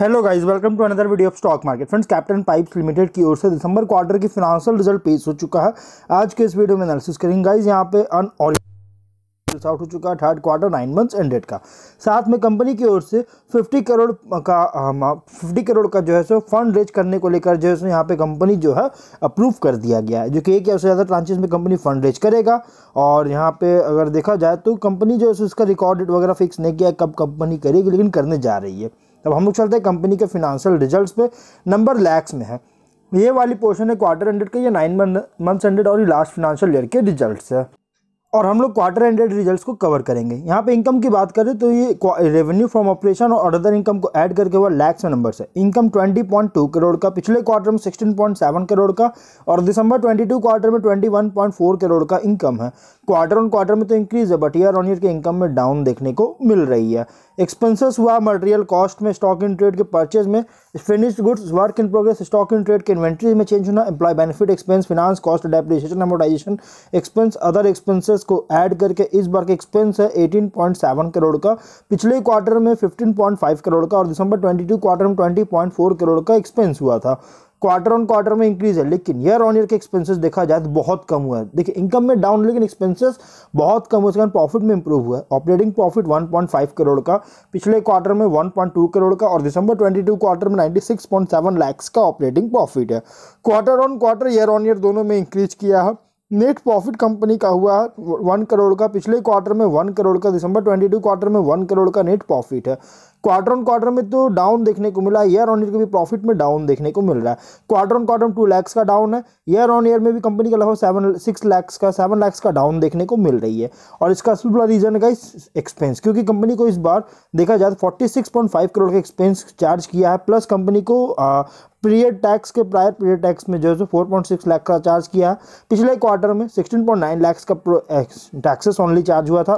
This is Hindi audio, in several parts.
hello guys welcome to another video of stock market friends Captain Pipes Limited की ओर से दिसंबर क्वार्टर की फिनांशियल रिजल्ट पेश हो चुका है आज के इस वीडियो में एनालिसिस करेंगे गाइस यहाँ पे अन आउट हो चुका है third quarter nine months ended का साथ में कंपनी की ओर से 50 करोड़ का फिफ्टी करोड़ का जो है सो फंड रेज करने को लेकर जो है सो यहाँ पे कंपनी जो है अप्रूव कर दिया गया है जो कि एक या उससे ज़्यादा ट्रांचेज में कंपनी फंड रेज करेगा और यहाँ पे अगर देखा जाए तो कंपनी जो है सो इसका रिकॉर्ड वगैरह फिक्स नहीं किया कब कंपनी करेगी लेकिन करने जा रही है तब हम लोग चलते हैं कंपनी के फिनंशियल रिजल्ट पे नंबर लैक्स में है ये वाली पोर्शन है क्वार्टर हंड्रेड का ये नाइन मंथ मंथ्स हंड्रेड और ये लास्ट फिनेंशियल ईयर के रिजल्ट है और हम लोग क्वार्टर एंडेड रिजल्ट्स को कवर करेंगे यहाँ पे इनकम की बात करें तो ये रेवेन्यू फ्रॉम ऑपरेशन और अदर इनकम को ऐड करके हुआ लैक्स में नंबर है इनकम 20.2 करोड़ का पिछले क्वार्टर में 16.7 करोड़ का और दिसंबर 22 क्वार्टर में 21.4 करोड़ का इनकम है क्वार्टर ऑन क्वार्टर में तो इंक्रीज है बट ईयर ऑन ईयर के इनकम में डाउन देखने को मिल रही है एक्सपेंसेस हुआ मटेरियल कॉस्ट में स्टॉक इन ट्रेड के परचेज में finished goods work in progress stock in trade के इन्वेंट्री में चेंज होना employ benefit expense finance cost depreciation amortization expense other expenses को ऐड करके इस बार का एक्सपेंस है 18.7 करोड़ का पिछले क्वार्टर में 15.5 करोड़ का और दिसंबर 22 क्वार्टर में 20.4 करोड़ का एक्सपेंस हुआ था क्वार्टर ऑन क्वार्टर में इंक्रीज है लेकिन ईयर ऑन ईयर के एक्सपेंसेस देखा जाए तो बहुत कम हुआ है देखिए इनकम में डाउन लेकिन एक्सपेंसेस बहुत कम हुए कारण प्रॉफिट में इंप्रूव हुआ है ऑपरेटिंग प्रॉफिट 1.5 करोड़ का पिछले क्वार्टर में 1.2 करोड़ का और दिसंबर 22 क्वार्टर में 96.7 लाख का ऑपरेटिंग प्रॉफिट है quarter on quarter year on year दोनों में इंक्रीज किया है नेट प्रॉफिट कंपनी का हुआ वन करोड़ का पिछले क्वार्टर में वन करोड़ का दिसंबर ट्वेंटी टू क्वार्टर में वन करोड़ का नेट प्रॉफिट है क्वार्टर ऑन क्वार्टर में तो डाउन देखने को मिला ईयर ऑन ईयर के भी प्रॉफिट में डाउन देखने को मिल रहा है quarter on quarter two lakhs का डाउन है ईयर ऑन ईयर में भी कंपनी का लगभग सेवन सिक्स लैक्स का सेवन लैक्स का डाउन देखने को मिल रही है और इसका बड़ा रीजन है इस एक्सपेंस क्योंकि कंपनी को इस बार देखा जाए forty six point five crore का एक्सपेंस चार्ज किया है प्लस कंपनी को पीरियड टैक्स के प्रायर पीरियड टैक्स में जो है so four point six lakh का चार्ज किया पिछले क्वार्टर में सिक्सटीन पॉइंट नाइन लैक्स का टैक्सेस ओनली चार्ज हुआ था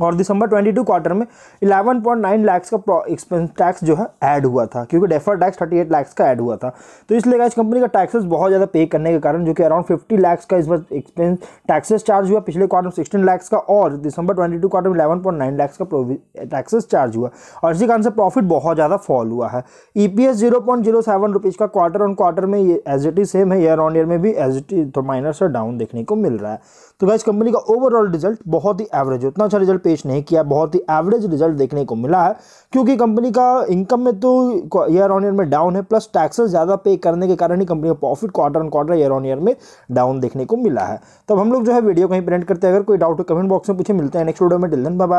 और दिसंबर 22 क्वार्टर में 11.9 लाख का एक्सपेंस टैक्स जो है ऐड हुआ था क्योंकि डेफर टैक्स 38 लाख का ऐड हुआ था तो इसलिए इस कंपनी का टैक्सेस बहुत ज़्यादा पे करने के कारण जो कि अराउंड 50 लाख का इस बार एक्सपेंस टैक्सेस चार्ज हुआ पिछले क्वार्टर में सिक्सटीन लाख का और दिसंबर 22 क्वार्टर में इलेवन पॉइंट का टैक्सेस चार्ज हुआ और इसी कारण से प्रॉफिट बहुत ज़्यादा फॉल हुआ है ई पी एस का क्वार्टर ऑन क्वार्टर में ये एज इट इज सेम है ईयर ऑन ईयर में भी एज इट इज माइनस और डाउन देखने को मिल रहा है तो वह कंपनी का ओवरऑल रिजल्ट बहुत ही एवरेज उतना अच्छा रिजल्ट रिजल्ट पेश नहीं किया बहुत ही एवरेज रिजल्ट देखने को मिला है क्योंकि कंपनी का इनकम में तो ईयर ऑन ईयर में डाउन है प्लस टैक्सेस ज़्यादा पे करने के कारण ही कंपनी का profit quarter on quarter year on year में डाउन देखने को मिला है तब हम लोग जो है वीडियो कहीं प्रिंट करते हैं अगर कोई डाउट हो कमेंट बॉक्स में पूछे मिलते हैं नेक्स्ट वीडियो में डिल बाय